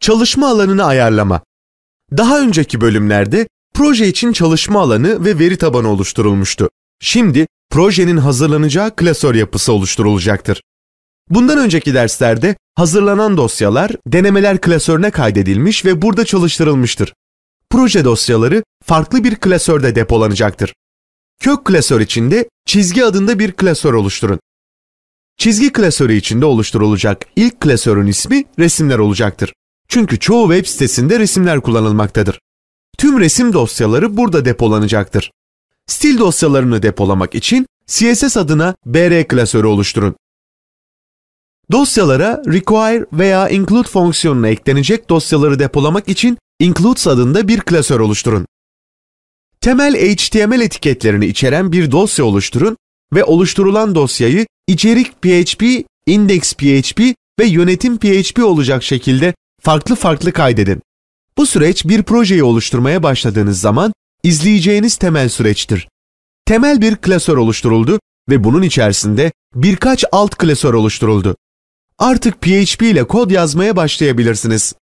Çalışma alanını ayarlama. Daha önceki bölümlerde proje için çalışma alanı ve veri tabanı oluşturulmuştu. Şimdi projenin hazırlanacağı klasör yapısı oluşturulacaktır. Bundan önceki derslerde hazırlanan dosyalar denemeler klasörüne kaydedilmiş ve burada çalıştırılmıştır. Proje dosyaları farklı bir klasörde depolanacaktır. Kök klasör içinde çizgi adında bir klasör oluşturun. Çizgi klasörü içinde oluşturulacak ilk klasörün ismi resimler olacaktır. Çünkü çoğu web sitesinde resimler kullanılmaktadır. Tüm resim dosyaları burada depolanacaktır. Stil dosyalarını depolamak için CSS adına BR klasörü oluşturun. Dosyalara require veya include fonksiyonuna eklenecek dosyaları depolamak için includes adında bir klasör oluşturun. Temel HTML etiketlerini içeren bir dosya oluşturun ve oluşturulan dosyayı içerik PHP, index PHP ve yönetim PHP olacak şekilde farklı farklı kaydedin. Bu süreç bir projeyi oluşturmaya başladığınız zaman izleyeceğiniz temel süreçtir. Temel bir klasör oluşturuldu ve bunun içerisinde birkaç alt klasör oluşturuldu. Artık PHP ile kod yazmaya başlayabilirsiniz.